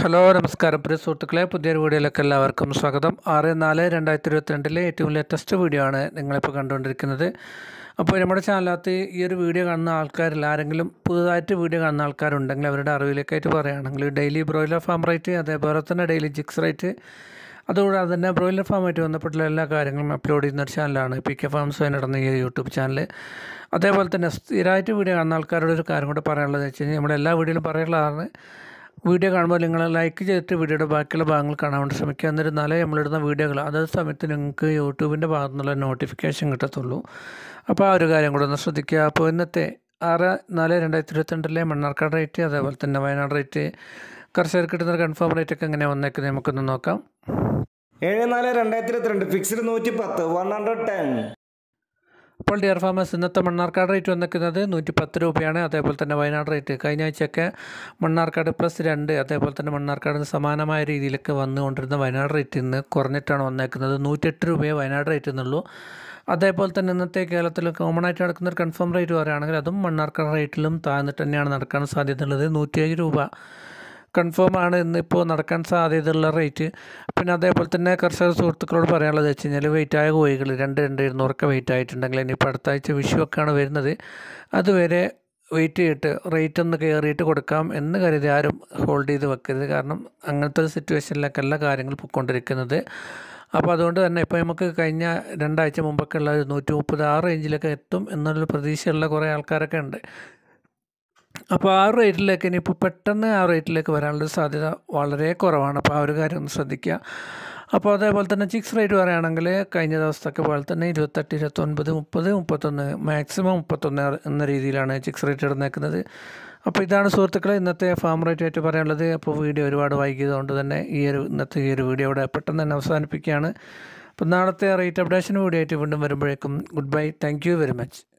hello നമസ്കാരം പ്രിയ സുഹൃത്തുക്കളെ പുതിയൊരു വീഡിയോയിലേക്ക് എല്ലാവർക്കും സ്വാഗതം ആറ് നാല് രണ്ടായിരത്തി ഇരുപത്തിരണ്ടിലെ ഏറ്റവും ലേറ്റസ്റ്റ് വീഡിയോ ആണ് നിങ്ങളിപ്പോൾ കണ്ടുകൊണ്ടിരിക്കുന്നത് അപ്പോൾ നമ്മുടെ ചാനലകത്ത് ഈ ഒരു വീഡിയോ കാണുന്ന ആൾക്കാരിൽ ആരെങ്കിലും പുതുതായിട്ട് വീഡിയോ കാണുന്ന ആൾക്കാരുണ്ടെങ്കിൽ അവരുടെ അറിവിലേക്കായിട്ട് പറയുകയാണെങ്കിൽ ഡെയിലി ബ്രോയിലർ ഫാം റേറ്റ് അതേപോലെ തന്നെ ഡെയിലി ജിക്സ് റേറ്റ് അതുകൂടാതെ തന്നെ ബ്രോയിലർ ഫാമായിട്ട് ബന്ധപ്പെട്ടുള്ള എല്ലാ കാര്യങ്ങളും അപ്ലോഡ് ചെയ്യുന്ന ഒരു ചാനലാണ് പി കെ ഫാംസ് നടന്ന ഈ യൂട്യൂബ് ചാനൽ അതേപോലെ തന്നെ സ്ഥിരമായിട്ട് വീഡിയോ കാണുന്ന ആൾക്കാരുടെ ഒരു കാര്യം കൂടെ പറയാനുള്ളത് വെച്ച് കഴിഞ്ഞാൽ നമ്മുടെ എല്ലാ വീഡിയോയിലും പറയാനുള്ളതാണ് വീഡിയോ കാണുമ്പോൾ നിങ്ങൾ ലൈക്ക് ചെയ്തിട്ട് വീഡിയോയുടെ ബാക്കിയുള്ള ഭാഗങ്ങൾ കാണാൻ വേണ്ടി ശ്രമിക്കുക എന്നിരുന്നാലേ നമ്മളിടുന്ന വീഡിയോകൾ അതത് സമയത്ത് നിങ്ങൾക്ക് യൂട്യൂബിൻ്റെ ഭാഗത്തു നിന്നുള്ള നോട്ടിഫിക്കേഷൻ കിട്ടത്തുള്ളൂ അപ്പോൾ ആ ഒരു കാര്യം കൂടെ ഒന്ന് ശ്രദ്ധിക്കുക അപ്പോൾ ഇന്നത്തെ ആറ് നാല് രണ്ടായിരത്തി ഇരുപത്തിരണ്ടിലെ മണ്ണാർക്കാട് റേറ്റ് അതേപോലെ തന്നെ വയനാട് റേറ്റ് കർഷകർ കിട്ടുന്ന കൺഫേം റേറ്റ് ഒക്കെ എങ്ങനെ വന്നേക്ക് നമുക്കൊന്ന് നോക്കാം ഏഴ് നാല് രണ്ടായിരത്തി ഇരുപത്തിരണ്ട് ഫിക്സ്ഡ് നൂറ്റി പത്ത് വൺ ഹൺഡ്രഡ് ടെൻ അപ്പോൾ ഡിയർ ഫാമേഴ്സ് ഇന്നത്തെ മണ്ണാർക്കാട് റേറ്റ് വന്നിരിക്കുന്നത് നൂറ്റി പത്ത് രൂപയാണ് അതേപോലെ തന്നെ വയനാട് റേറ്റ് കഴിഞ്ഞ ആഴ്ചയൊക്കെ മണ്ണാർക്കാട് പ്ലസ് രണ്ട് അതേപോലെ തന്നെ മണ്ണാർക്കാടിന് സമാനമായ രീതിയിലൊക്കെ വന്നുകൊണ്ടിരുന്ന വയനാട് റേറ്റ് ഇന്ന് കുറഞ്ഞിട്ടാണ് വന്നേക്കുന്നത് നൂറ്റെട്ട് രൂപയെ വയനാട് റേറ്റ് എന്നുള്ളൂ അതേപോലെ തന്നെ ഇന്നത്തെ കേരളത്തിൽ കോമൺ ആയിട്ട് നടക്കുന്ന ഒരു കൺഫേം റേറ്റ് പറയുകയാണെങ്കിൽ അതും മണ്ണാർക്കാട് റേറ്റിലും താഴ്ന്നിട്ട് തന്നെയാണ് നടക്കാൻ സാധ്യതയുള്ളത് നൂറ്റിയേഴ് രൂപ കൺഫേം ആണ് ഇന്നിപ്പോൾ നടക്കാൻ സാധ്യതയുള്ള റേറ്റ് പിന്നെ അതേപോലെ തന്നെ കർഷക സുഹൃത്തുക്കളോട് പറയാനുള്ളത് വെച്ച് കഴിഞ്ഞാൽ ആയ കോഴികൾ രണ്ട് രണ്ട് ഇരുന്നൂറൊക്കെ വെയിറ്റ് ആയിട്ടുണ്ടെങ്കിൽ ഇനിയിപ്പോൾ അടുത്ത ആഴ്ച വിഷുവൊക്കെയാണ് വരുന്നത് അതുവരെ വെയിറ്റ് ചെയ്തിട്ട് റേറ്റ് ഒന്ന് കയറിയിട്ട് കൊടുക്കാം എന്ന് കരുതി ആരും ഹോൾഡ് ചെയ്ത് വെക്കരുത് കാരണം അങ്ങനത്തെ ഒരു സിറ്റുവേഷനിലൊക്കെ എല്ലാ കാര്യങ്ങൾ പൊയ്ക്കൊണ്ടിരിക്കുന്നത് അപ്പോൾ അതുകൊണ്ട് തന്നെ ഇപ്പോൾ നമുക്ക് കഴിഞ്ഞ രണ്ടാഴ്ച മുമ്പൊക്കെ ഉള്ള നൂറ്റി മുപ്പത് ആ റേഞ്ചിലൊക്കെ എത്തും എന്നുള്ളൊരു പ്രതീക്ഷയുള്ള കുറേ ആൾക്കാരൊക്കെ ഉണ്ട് അപ്പോൾ ആ റേറ്റിലേക്ക് ഇനിയിപ്പോൾ പെട്ടെന്ന് ആ റേറ്റിലേക്ക് വരാനുള്ള സാധ്യത വളരെ കുറവാണ് അപ്പോൾ ആ ഒരു കാര്യം ഒന്ന് ശ്രദ്ധിക്കുക അപ്പോൾ അതേപോലെ തന്നെ ചിക്സ് റേറ്റ് പറയുകയാണെങ്കിൽ കഴിഞ്ഞ ദിവസത്തൊക്കെ പോലെ തന്നെ ഇരുപത്തെട്ട് ഇരുപത്തൊൻപത് മുപ്പത് മുപ്പത്തൊന്ന് മാക്സിമം മുപ്പത്തൊന്ന് എന്ന രീതിയിലാണ് ചിക്സ് റേറ്റ് ഇടുന്നേക്കുന്നത് അപ്പോൾ ഇതാണ് സുഹൃത്തുക്കളെ ഇന്നത്തെ ഫാം റേറ്റ് ആയിട്ട് പറയാനുള്ളത് അപ്പോൾ വീഡിയോ ഒരുപാട് കൊണ്ട് തന്നെ ഈ ഒരു ഇന്നത്തെ ഈ ഒരു വീഡിയോ ഇവിടെ പെട്ടെന്ന് തന്നെ അവസാനിപ്പിക്കുകയാണ് അപ്പോൾ നാളത്തെ റേറ്റ് അപ്ഡേഷൻ വീഡിയോ ആയിട്ട് വീണ്ടും വരുമ്പോഴേക്കും good bye thank very much